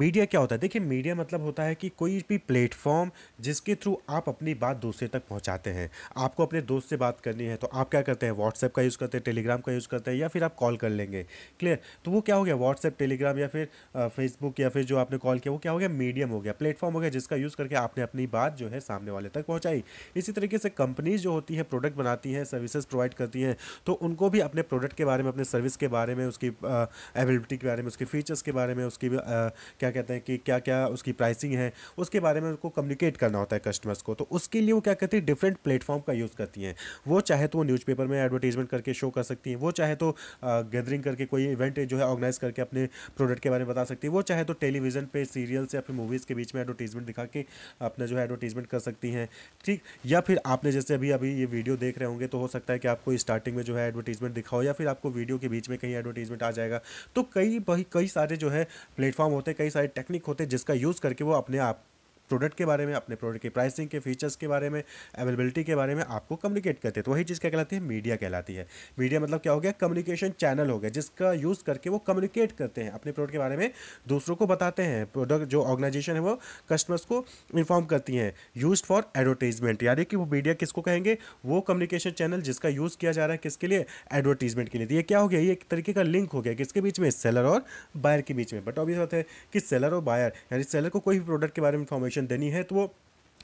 Media क्या होता है देखिए मीडिया मतलब होता है कि कोई भी प्लेटफॉर्म जिसके थ्रू आप अपनी बात दूसरे तक पहुंचाते हैं आपको अपने दोस्त से बात करनी है तो आप क्या करते हैं व्हाट्सएप का यूज़ करते हैं टेलीग्राम का यूज़ करते हैं या फिर आप कॉल कर लेंगे क्लियर तो वो क्या हो गया व्हाट्सएप टेलीग्राम या फिर फेसबुक या फिर जो आपने कॉल किया वो क्या हो गया मीडियम हो गया प्लेटफॉर्म हो गया जिसका यूज़ करके आपने अपनी बात जो है सामने वाले तक पहुँचाई इसी तरीके से कंपनीज जो होती है प्रोडक्ट बनाती हैं सर्विसेज प्रोवाइड करती हैं तो उनको भी अपने प्रोडक्ट के बारे में अपने सर्विस के बारे में उसकी अवेलेबिलिटी के बारे में उसके फीचर्स के बारे में उसकी क्या क्या कहते हैं कि क्या क्या उसकी प्राइसिंग है उसके बारे में उनको कम्युनिकेट करना होता है कस्टमर्स को तो उसके लिए वो क्या करती है डिफरेंट प्लेटफॉर्म का यूज़ करती हैं वो चाहे तो वो न्यूज़पेपर में एडवर्टीजमेंट करके शो कर सकती हैं वो चाहे तो गैदरिंग करके कोई इवेंट जो है ऑर्गेनाइज करके अपने प्रोडक्ट के बारे में बता सकती है वो चाहे तो टेलीविज़न पर सीरियल्स या फिर मूवीज़ के बीच में एडवर्टीजमेंट दिखा के अपना जो है एडवर्टीजमेंट कर सकती हैं ठीक या फिर आपने जैसे अभी अभी ये वीडियो देख रहे होंगे तो हो सकता है कि आपको स्टार्टिंग में जो है एडवर्टीजमेंट दिखाओ या फिर आपको वीडियो के बीच में कहीं एडवर्टीजमेंट आ जाएगा तो कई कई सारे जो है प्लेटफॉर्म होते हैं कई सारे सारे टेक्निक होते हैं जिसका यूज़ करके वो अपने आप प्रोडक्ट के बारे में अपने प्रोडक्ट की प्राइसिंग के फीचर्स के बारे में अवेलेबिलिटी के बारे में आपको कम्युनिकेट करते हैं तो वही चीज़ क्या कहलाती है मीडिया कहलाती है मीडिया मतलब क्या हो गया कम्युनिकेशन चैनल हो गया जिसका यूज़ करके वो कम्युनिकेट करते हैं अपने प्रोडक्ट के बारे में दूसरों को बताते हैं प्रोडक्ट जो ऑर्गेनाइजेशन है वो कस्टमर्स को इन्फॉर्म करती हैं यूज फॉर एडवर्टीजमेंट यानी कि वो मीडिया किसको कहेंगे वो कम्युनिकेशन चैनल जिसका यूज़ किया जा रहा है किसके लिए एडवर्टीजमेंट के लिए तो ये क्या हो गया ये एक तरीके का लिंक हो गया किसके बीच में सेलर और बायर के बीच में बट ऑबियस बात है कि सेलर और बायर यानी सेलर को कोई भी प्रोडक्ट के बारे में इन्फॉर्मेशन इंफॉर्मेशन देनी है तो वो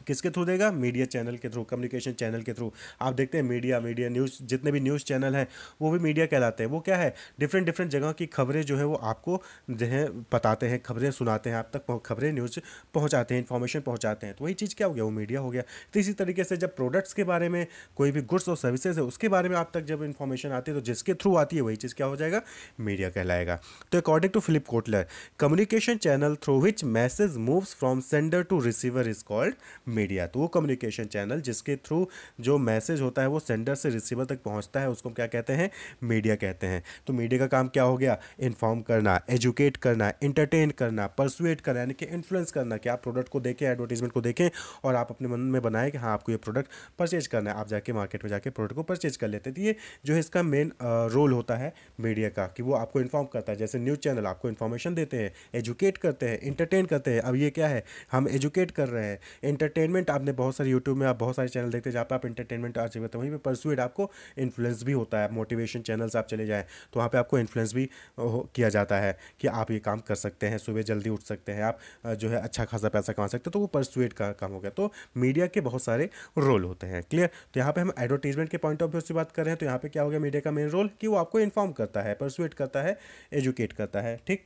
किसके थ्रू देगा मीडिया चैनल के थ्रू कम्युनिकेशन चैनल के थ्रू आप देखते हैं मीडिया मीडिया न्यूज़ जितने भी न्यूज़ चैनल हैं वो भी मीडिया कहलाते हैं वो क्या है डिफरेंट डिफरेंट जगह की खबरें जो है वो आपको जो है बताते हैं खबरें सुनाते हैं आप तक खबरें न्यूज़ पहुँचाते हैं इन्फॉर्मेशन पहुँचाते हैं तो वही चीज़ क्या हो गया वो मीडिया हो गया तो इसी तरीके से जब प्रोडक्ट्स के बारे में कोई भी गुड्स और सर्विसेज है उसके बारे में आप तक जब इन्फॉर्मेशन आती है तो जिसके थ्रू आती है वही चीज़ क्या हो जाएगा मीडिया कहलाएगा तो according to Philip Kotler communication channel through which message moves from sender to receiver is called media तो वो कम्युनिकेशन चैनल जिसके थ्रू जो मैसेज होता है वो सेंडर से रिसीवर तक पहुंचता है उसको हम क्या कहते हैं मीडिया कहते हैं तो मीडिया का काम क्या हो गया इन्फॉर्म करना एजुकेट करना इंटरटेन करना परसुएट करना यानी कि इन्फ्लुएंस करना कि आप प्रोडक्ट को देखें एडवर्टीजमेंट को देखें और आप अपने मन में बनाएं कि हाँ आपको ये प्रोडक्ट परचेज करना है आप जाके मार्केट में जाके प्रोडक्ट को परचेज कर लेते हैं तो ये जो है इसका मेन रोल होता है मीडिया का कि वो आपको इन्फॉर्म करता है जैसे न्यूज़ चैनल आपको इन्फॉर्मेशन देते हैं एजुकेट करते हैं इंटरटेन करते हैं अब ये क्या है हम एजुकेट कर रहे हैं इंटरटेन इंटरटेनमेंट आपने बहुत सारे यूट्यूब में आप बहुत सारे चैनल देखते हैं जहाँ आप इंटरटेनमेंट आज बताते वहीं पर परसुएड आपको इन्फ्लुएंस भी होता है मोटिवेशन चैनल्स आप चले जाएँ तो वहाँ पर आपको इन्फ्लुएंस भी किया जाता है कि आप ये काम कर सकते हैं सुबह जल्दी उठ सकते हैं आप जो है अच्छा खासा पैसा कमा सकते हैं तो वो परसुएड का काम हो गया तो मीडिया के बहुत सारे रोल होते हैं क्लियर तो यहाँ पर हम एडवर्टीजमेंट के पॉइंट ऑफ व्यू से बात कर रहे हैं तो यहाँ पर क्या हो गया मीडिया का मेन रोल कि वो आपको इन्फॉर्म करता है परसुएट करता है एजुकेट करता है ठीक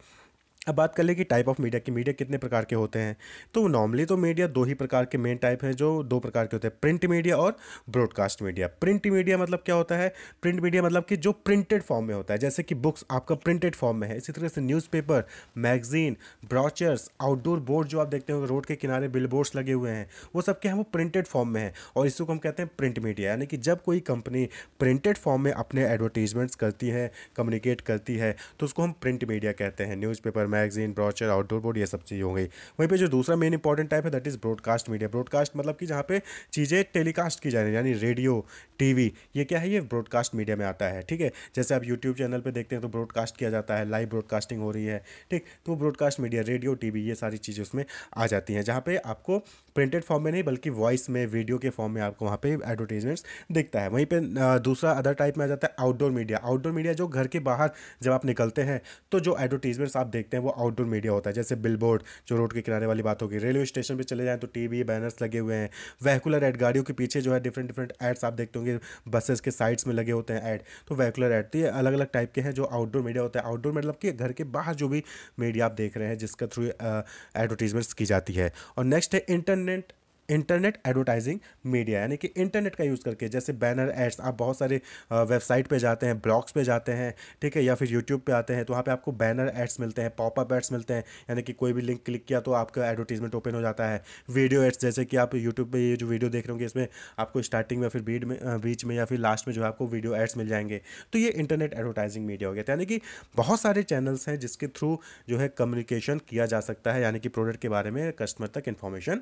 अब बात कर ले कि टाइप ऑफ मीडिया की मीडिया कितने प्रकार के होते हैं तो नॉर्मली तो मीडिया दो ही प्रकार के मेन टाइप हैं जो दो प्रकार के होते हैं प्रिंट मीडिया और ब्रॉडकास्ट मीडिया प्रिंट मीडिया मतलब क्या होता है प्रिंट मीडिया मतलब कि जो प्रिंटेड फॉर्म में होता है जैसे कि बुक्स आपका प्रिंटेड फॉर्म में है इसी तरह से newspaper magazine brochures outdoor board जो आप देखते हो रोड के किनारे बिल लगे हुए हैं वो सब क्या है वो प्रिंटेड फॉर्म में है और इसको हम कहते हैं प्रिंट मीडिया यानी कि जब कोई कंपनी प्रिंटेड फॉर्म में अपने एडवर्टीजमेंट्स करती है कम्युनिकेट करती है तो उसको हम प्रिंट मीडिया कहते हैं newspaper magazine brochure outdoor board ये सब चीज़ हो गई वहीं पर जो दूसरा मेन इंपॉर्टेंट टाइप है that is broadcast media broadcast मतलब कि जहाँ पे चीज़ें टेलीकास्ट की जा रही यानी रेडियो टीवी ये क्या है ये ब्रॉडकास्ट मीडिया में आता है ठीक है जैसे आप यूट्यूब चैनल पर देखते हैं तो ब्रॉडकास्ट किया जाता है लाइव ब्रॉडकास्टिंग हो रही है ठीक तो ब्रॉडकास्ट मीडिया रेडियो टीवी ये सारी चीज़ें उसमें आ जाती हैं जहाँ पर आपको प्रिंटेड फॉर्म में नहीं बल्कि वॉइस में वीडियो के फॉर्म में आपको वहाँ पे एडवर्टीजमेंट्स दिखता है वहीं पे दूसरा अदर टाइप में आ जाता है आउटडोर मीडिया आउटडोर मीडिया जो घर के बाहर जब आप निकलते हैं तो जो एडवर्टीजमेंट्स आप देखते हैं वो आउटडोर मीडिया होता है जैसे बिल जो रोड के किनारे वाली बात होगी रेलवे स्टेशन पर चले जाएँ तो टी बैनर्स लगे हुए हैं वैकुलर एड गाड़ियों के पीछे जो है डिफरेंट डिफरेंट एड्स आप देखते होंगे बसेस के साइड्स में लगे होते हैं ऐड तो वैकुलर एड तो ये अलग अलग टाइप के हैं जो आउटडोर मीडिया होता है आउटडोर मतलब कि घर के बाहर जो भी मीडिया आप देख रहे हैं जिसके थ्रू एडवर्टीजमेंट्स की जाती है और नेक्स्ट है internet internet internet advertising media यानी कि इंटरनेट का यूज़ करके जैसे बैनर एड्स आप बहुत सारे वेबसाइट पे जाते हैं ब्लॉग्स पे जाते हैं ठीक है या फिर यूट्यूब पे आते हैं तो वहाँ पे आपको बैनर एड्स मिलते हैं पॉपअप एड्स मिलते हैं यानी कि कोई भी लिंक क्लिक किया तो आपका एडवर्टीजमेंट ओपन हो जाता है वीडियो एड्स जैसे कि आप यूट्यूब पर ये जो वीडियो देख रहे होंगे इसमें आपको स्टार्टिंग में फिर बीड में बीच में या फिर लास्ट में जो है आपको वीडियो एड्स मिल जाएंगे तो ये इंटरनेट एडवर्टाइजिंग मीडिया हो गया तो यानी कि बहुत सारे चैनल्स हैं जिसके थ्रू जो है कम्युनिकेशन किया जा सकता है यानी कि प्रोडक्ट के बारे में कस्टमर तक इन्फॉर्मेशन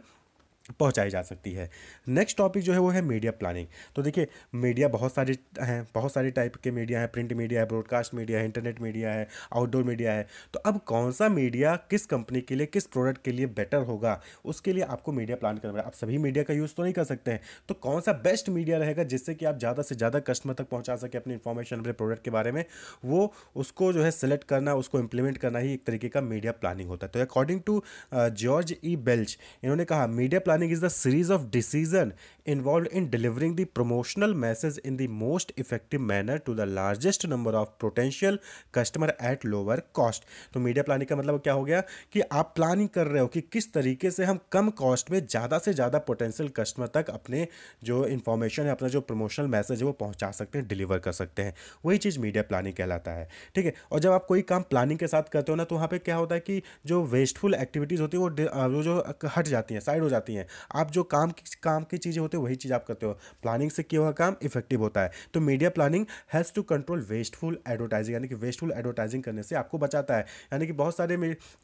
पहुंचाई जा सकती है नेक्स्ट टॉपिक जो है वो है मीडिया प्लानिंग तो देखिए मीडिया बहुत सारे हैं बहुत सारे टाइप के मीडिया हैं प्रिंट मीडिया है ब्रॉडकास्ट मीडिया है इंटरनेट मीडिया है आउटडोर मीडिया है तो अब कौन सा मीडिया किस कंपनी के लिए किस प्रोडक्ट के लिए बेटर होगा उसके लिए आपको मीडिया प्लान करना आप सभी मीडिया का यूज़ तो नहीं कर सकते हैं तो कौन सा बेस्ट मीडिया रहेगा जिससे कि आप ज़्यादा से ज़्यादा कस्टमर तक पहुँचा सके अपनी इन्फॉर्मेशन अपने प्रोडक्ट के बारे में वो उसको जो है सेलेक्ट करना उसको इम्प्लीमेंट करना ही एक तरीके का मीडिया प्लानिंग होता है तो according to George E Belch इन्होंने कहा media plan understanding is the series of decision involved in delivering the promotional message in the most effective manner to the largest number of potential customer at lower cost. तो media planning का मतलब क्या हो गया कि आप planning कर रहे हो कि किस तरीके से हम कम कॉस्ट में ज़्यादा से ज़्यादा पोटेंशियल कस्टमर तक अपने जो information है अपना जो प्रमोशनल मैसेज है वो पहुंचा सकते हैं डिलीवर कर सकते हैं वही चीज़ मीडिया प्लानिंग कहलाता है ठीक है और जब आप कोई काम प्लानिंग के साथ करते हो ना तो वहाँ पर क्या होता है कि जो वेस्टफुल एक्टिविटीज़ होती है वो जो हट जाती हैं साइड हो जाती हैं आप जो काम की काम की चीज़ें होती हो वही चीज़ आप करते हो प्लानिंग से किया हुआ काम इफेक्टिव होता है तो media planning has to control wasteful advertising यानी कि वेस्टफुल एडवर्टाइजिंग करने से आपको बचाता है यानी कि बहुत सारे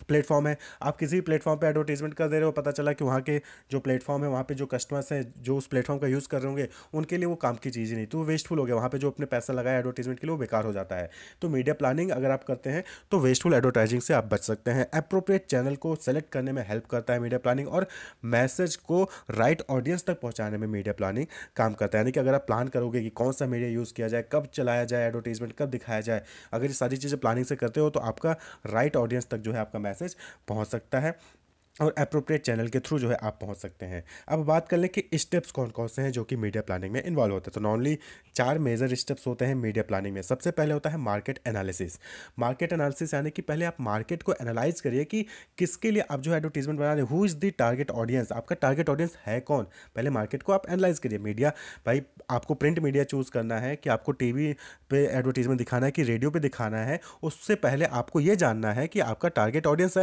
प्लेटफॉर्म है आप किसी भी प्लेटफॉर्म पर एडवर्टीजमेंट कर दे रहे हो पता चला कि वहाँ के जो प्लेटफॉर्म है वहाँ पर जो कस्टमर्स हैं जो उस प्लेटफॉर्म का यूज़ कर रहे होंगे उनके लिए वो काम की चीज़ ही नहीं तो वेस्टफुल हो गया वहाँ पर जो अपने पैसा लगाया एडवर्टीजमेंट के लिए वो बेकार हो जाता है तो मीडिया प्लानिंग अगर आप करते हैं तो वेस्टफुल एडवर्टाइजिंग से आप बच सकते हैं अप्रोप्रिएट चैनल को सेलेक्ट करने में हेल्प करता है मीडिया प्लानिंग और मैसेज को राइट ऑडियंस तक पहुँचाने में में मीडिया प्लानिंग काम करता है यानी कि अगर आप प्लान करोगे कि कौन सा मीडिया यूज़ किया जाए कब चलाया जाए एडवर्टीजमेंट कब दिखाया जाए अगर ये सारी चीज़ें प्लानिंग से करते हो तो आपका राइट ऑडियंस तक जो है आपका मैसेज पहुँच सकता है और अप्रोप्रिएट चैनल के थ्रू जो है आप पहुंच सकते हैं अब बात कर लें कि स्टेप्स कौन कौन से हैं जो कि मीडिया प्लानिंग में इन्वॉल्व होते हैं तो नॉर्मली चार मेजर स्टेप्स होते हैं मीडिया प्लानिंग में सबसे पहले होता है मार्केट एनालिसिस मार्केट एनालिसिस यानी कि पहले आप मार्केट को एनालाइज करिए कि किसके लिए आप जो एडवर्टीजमेंट बना रहे हैं who is the target audience आपका टारगेट ऑडियंस है कौन पहले मार्केट को आप एनालाइज करिए मीडिया भाई आपको प्रिंट मीडिया चूज़ करना है कि आपको टी वी पर एडवर्टीजमेंट दिखाना है कि रेडियो पर दिखाना है उससे पहले आपको ये जानना है कि आपका टारगेट ऑडियंस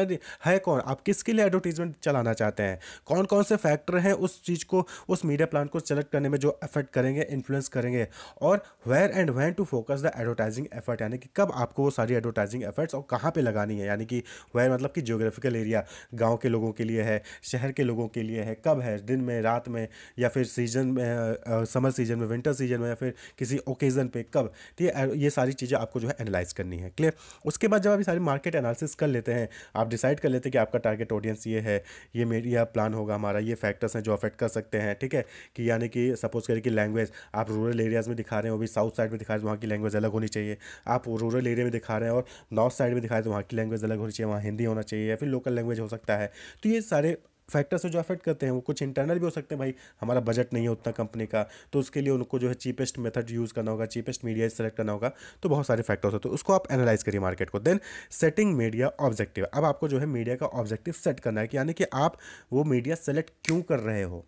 है कौन आप किसके लिए एडवर्टीजमेंट चलाना चाहते हैं कौन कौन से फैक्टर हैं उस चीज़ को उस मीडिया प्लान को सेलेक्ट करने में जो अफेक्ट करेंगे इन्फ्लुएंस करेंगे और where and when to focus the advertising effort यानी कि कब आपको वो सारी एडवर्टाइजिंग एफर्ट्स और कहाँ पर लगानी है यानी कि वेयर मतलब कि जोग्राफिकल एरिया गाँव के लोगों के लिए है शहर के लोगों के लिए है कब है दिन में रात में या फिर सीजन में समर सीजन में विंटर सीजन में या फिर किसी ओकेज़न पे कब ठीक तो है ये सारी चीज़ें आपको जो है एनालाइज करनी है क्लियर उसके बाद जब आप सारी मार्केट एनालिसिस कर लेते हैं आप डिसाइड कर लेते हैं कि आपका टारगेट ऑडियंस ये है ये मीडिया प्लान होगा हमारा ये फैक्टर्स हैं जो अफेक्ट कर सकते हैं ठीक है कि यानी कि सपोज करें कि लैंग्वेज आप रूरल एरियाज़ में दिखा रहे हैं वो भी साउथ साइड में दिखा रहे हैं वहाँ की लैंग्वेज अलग होनी चाहिए आप रूरल एरिया में दिखा रहे हैं और नॉर्थ साइड में दिखा रहे हैं तो वहाँ की लैंग्वेज तो अलग होनी चाहिए वहाँ हिंदी होना चाहिए या फिर लोकल लैंग्वेज हो सकता है तो ये सारे फैक्टर्स जो अफेक्ट करते हैं वो कुछ इंटरनल भी हो सकते हैं भाई हमारा बजट नहीं है उतना कंपनी का तो उसके लिए उनको जो है चीपेस्ट मेथड यूज़ करना होगा चीपेस्ट मीडिया सेलेक्ट करना होगा तो बहुत सारे फैक्टर्स होते हैं तो उसको आप एनालाइज करिए मार्केट को देन सेटिंग मीडिया ऑब्जेक्टिव अब आपको जो है मीडिया का ऑब्जेक्टिव सेट करना है यानी कि आप वो मीडिया सेलेक्ट क्यों कर रहे हो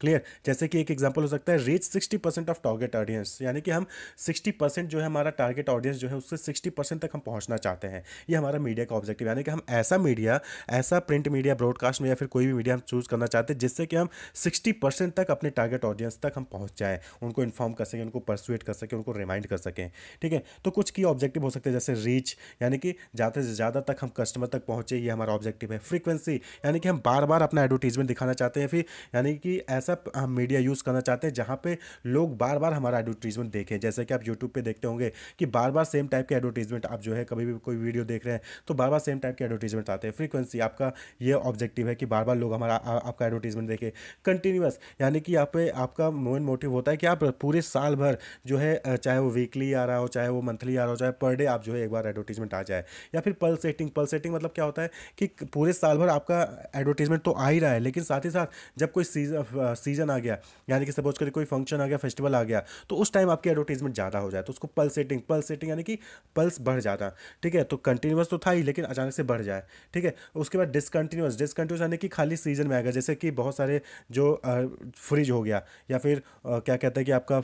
क्लियर जैसे कि एक एग्जाम्पल हो सकता है reach sixty percent of target audience यानी कि हम सिक्सटी परसेंट जो है हमारा टारगेट ऑडियंस जो है उससे सिक्सटी परसेंट तक हम पहुंचना चाहते हैं ये हमारा मीडिया का ऑब्जेक्टिव यानी कि हम ऐसा मीडिया ऐसा प्रिंट मीडिया ब्रॉडकास्ट में या फिर कोई भी मीडिया हम चूज़ करना चाहते हैं जिससे कि हम सिक्सटी परसेंट तक अपने टारगेट ऑडियंस तक हम पहुँच जाएँ उनको इन्फॉर्म कर सकें उनको परसुएट कर सकें उनको रिमाइंड कर सकें ठीक है तो कुछ की ऑब्जेक्टिव हो सकते हैं जैसे रीच यानी कि ज़्यादा से ज़्यादा तक हम कस्टमर तक पहुँचे ये हमारा ऑब्जेक्टिव है फ्रीक्वेंसी यानी कि हम बार बार अपना एडवर्टीजमेंट दिखाना चाहते हैं फिर यानी कि ऐसा ऐसा हम मीडिया यूज़ करना चाहते हैं जहाँ पे लोग बार बार हमारा एडवर्टीजमेंट देखें जैसे कि आप यूट्यूब पे देखते होंगे कि बार बार सेम टाइप के एडवर्टीजमेंट आप जो है कभी भी कोई वीडियो देख रहे हैं तो बार बार सेम टाइप के एडवर्टीजमेंट आते हैं फ्रीक्वेंसी आपका ये ऑब्जेक्टिव है कि बार बार लोग हमारा आपका एडवर्टीजमेंट देखें कंटिन्यूस यानी कि आप आपका मेन मोटिव होता है कि आप पूरे साल भर जो है चाहे वो वीकली आ रहा हो चाहे वो मंथली आ रहा हो चाहे पर डे आप जो है एक बार एडवर्टीजमेंट आ जाए या फिर पल सेटिंग पल सेटिंग मतलब क्या होता है कि पूरे साल भर आपका एडवर्टीजमेंट तो आ ही रहा है लेकिन साथ ही साथ जब कोई सीजन सीजन आ गया यानी कि सपोज करिए कोई फंक्शन आ गया फेस्टिवल आ गया तो उस टाइम आपकी एडवर्टीजमेंट ज़्यादा हो जाए तो उसको पल्स सेटिंग पल्स सेटिंग यानी कि पल्स बढ़ जाता ठीक है तो कंटिन्यूस तो था ही लेकिन अचानक से बढ़ जाए ठीक है उसके बाद डिसकंटिन्यूस डिसकंटिन्यूस यानी कि खाली सीजन में आएगा जैसे कि बहुत सारे जो फ्रिज हो गया या फिर क्या कहते हैं कि आपका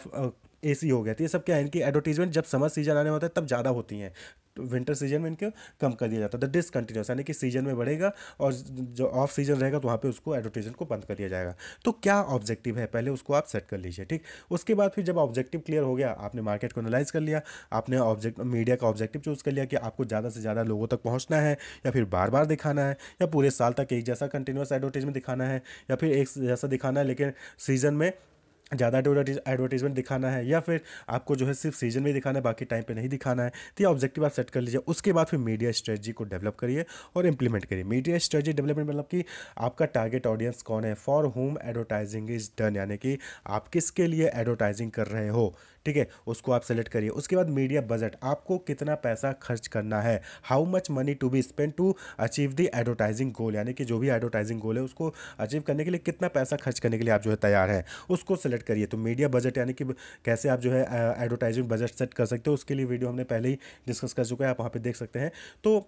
ए हो गया तो ये सब क्या है इनकी एडवर्टीजमेंट जब समर सीजन आने होता है तब ज़्यादा होती हैं विंटर तो सीजन में इनके कम कर दिया जाता है द डिसकंटिन्यूस यानी कि सीजन में बढ़ेगा और जो ऑफ सीजन रहेगा तो वहाँ पे उसको एडवर्टीजमेंट को बंद कर दिया जाएगा तो क्या ऑब्जेक्टिव है पहले उसको आप सेट कर लीजिए ठीक उसके बाद फिर जब ऑब्जेक्टिव क्लियर हो गया आपने मार्केट को एनालाइज कर लिया आपने ऑब्जेक्ट मीडिया का ऑब्जेक्टिव चूज़ कर लिया कि आपको ज़्यादा से ज़्यादा लोगों तक पहुँचना है या फिर बार बार दिखाना है या पूरे साल तक एक जैसा कंटिन्यूस एडवर्टीजमेंट दिखाना है या फिर एक जैसा दिखाना है लेकिन सीजन में ज़्यादा एडवर्टीजमेंट दिखाना है या फिर आपको जो है सिर्फ सीजन में दिखाना है बाकी टाइम पे नहीं दिखाना है तो ये ऑब्जेक्टिव आप सेट कर लीजिए उसके बाद फिर मीडिया स्ट्रेटजी को डेवलप करिए और इम्प्लीमेंट करिए मीडिया स्ट्रेटजी डेवलपमेंट मतलब कि आपका टारगेट ऑडियंस कौन है for whom advertising is done यानी कि आप किसके लिए एडवर्टाइजिंग कर रहे हो ठीक है उसको आप सेलेक्ट करिए उसके बाद मीडिया बजट आपको कितना पैसा खर्च करना है how much money to be spend to achieve the advertising goal यानी कि जो भी एडवर्टाइजिंग गोल है उसको अचीव करने के लिए कितना पैसा खर्च करने के लिए आप जो है तैयार है उसको सेलेक्ट करिए तो मीडिया बजट यानी कि कैसे आप जो है एडवर्टाइजिंग बजट सेट कर सकते हो उसके लिए वीडियो हमने पहले ही डिस्कस कर चुका है आप वहाँ पर देख सकते हैं तो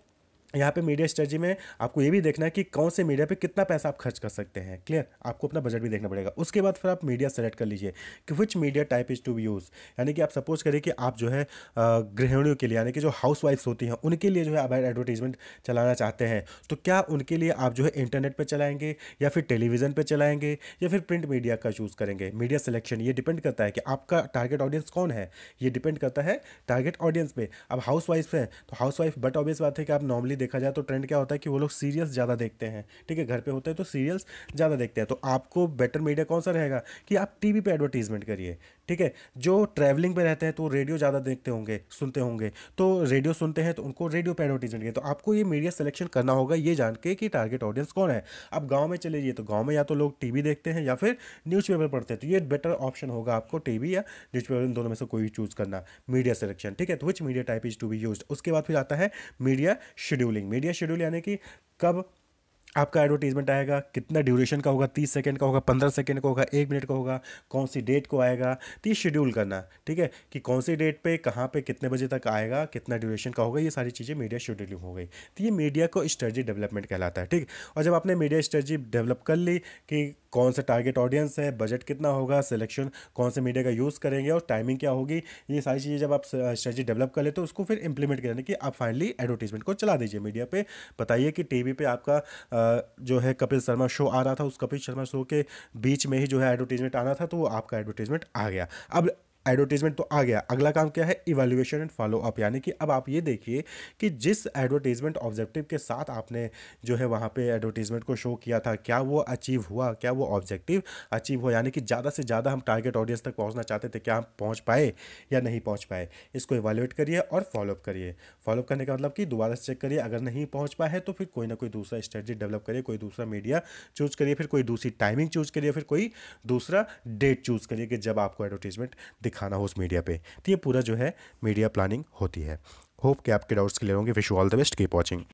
यहाँ पे मीडिया स्ट्रेटजी में आपको ये भी देखना है कि कौन से मीडिया पे कितना पैसा आप खर्च कर सकते हैं क्लियर आपको अपना बजट भी देखना पड़ेगा उसके बाद फिर आप मीडिया सेलेक्ट कर लीजिए कि which media type is to be use यानी कि आप सपोज करिए कि आप जो है गृहिणियों के लिए यानी कि जो हाउस वाइफ्स होती हैं उनके लिए जो है आप एडवर्टीजमेंट चलाना चाहते हैं तो क्या उनके लिए आप जो है इंटरनेट पर चलाएँगे या फिर टेलीविज़न पर चलाएँगे या फिर प्रिंट मीडिया का चूज़ करेंगे मीडिया सेलेक्शन ये डिपेंड करता है कि आपका टारगेट ऑडियंस कौन है ये डिपेंड करता है टारगेट ऑडियंस पर अब हाउस वाइफ हैं तो हाउस वाइफ बट ऑब्वियस बात है कि आप नॉर्मली जनरली देखा जाए तो ट्रेंड क्या होता है कि वो लोग सीरियल्स ज़्यादा देखते हैं ठीक है घर पे होते हैं तो सीरियल्स ज़्यादा देखते हैं तो आपको बेटर मीडिया कौन सा रहेगा कि आप टीवी पे एडवर्टीजमेंट करिए ठीक है जो ट्रैवलिंग पे रहते हैं तो रेडियो ज़्यादा देखते होंगे सुनते होंगे तो रेडियो सुनते हैं तो उनको रेडियो पर एडवर्टीजमेंट किया तो आपको ये मीडिया सेलेक्शन करना होगा ये जान के कि टारगेट ऑडियंस कौन है अब गाँव में चले जाइए तो गाँव में या तो लोग टी देखते हैं या फिर न्यूज़पेपर पढ़ते हैं तो ये बेटर ऑप्शन होगा आपको टी या न्यूज़पेपर इन दोनों में से कोई भी चूज़ करना मीडिया सिलेक्शन ठीक है तो which media type is to be use उसके बाद फिर आता है मीडिया शेड्यूलिंग मीडिया शेड्यूल यानी कि कब आपका एडवर्टीजमेंट आएगा कितना ड्यूरेशन का होगा तीस सेकेंड का होगा पंद्रह सेकेंड का होगा एक मिनट का होगा कौन सी डेट को आएगा तो ये शेड्यूल करना ठीक है कि कौन सी डेट पे कहाँ पे कितने बजे तक आएगा कितना ड्यूरेशन का होगा ये सारी चीज़ें मीडिया शेड्यूलिंग हो गई तो ये मीडिया को स्ट्रेटजी डेवलपमेंट कहलाता है ठीक और जब आपने मीडिया स्ट्रेटजी डेवलप कर ली कि कौन सा टारगेट ऑडियंस है बजट कितना होगा सिलेक्शन कौन से मीडिया का यूज़ करेंगे और टाइमिंग क्या होगी ये सारी चीज़ें जब आप स्ट्रेटजी डेवलप कर ले तो उसको फिर इम्प्लीमेंट करें कि आप फाइनली एडवर्टीजमेंट को चला दीजिए मीडिया पर बताइए कि टी पे आपका जो है कपिल शर्मा शो आ रहा था उस कपिल शर्मा शो के बीच में ही जो है एडवर्टीजमेंट आना था तो आपका एडवर्टीजमेंट आ गया अब एडवर्टीजमेंट तो आ गया अगला काम क्या है इवेल्युएशन एंड फॉलो अप यानी कि अब आप ये देखिए कि जिस एडवर्टीजमेंट ऑब्जेक्टिव के साथ आपने जो है वहाँ पे एडवर्टीजमेंट को शो किया था क्या वो अचीव हुआ क्या वो ऑब्जेक्टिव अचीव हुआ यानी कि ज़्यादा से ज़्यादा हम टारगेट ऑडियंस तक पहुँचना चाहते थे क्या हम पहुँच पाए या नहीं पहुँच पाए इसको इवेल्युएट करिए और फॉलोअप करिए फॉलोअप करने का मतलब कि दोबारा से चेक करिए अगर नहीं पहुँच पाए तो फिर कोई ना कोई दूसरा स्ट्रेटजी डेवलप करिए कोई दूसरा मीडिया चूज़ करिए फिर कोई दूसरी टाइमिंग चूज़ करिए फिर कोई दूसरा डेट चूज़ करिए कि जब आपको एडवर्टीजमेंट दिख दिखाना हो उस मीडिया पे तो ये पूरा जो है मीडिया प्लानिंग होती है होप कि आपके डाउट्स क्लियर होंगे wish all the best keep watching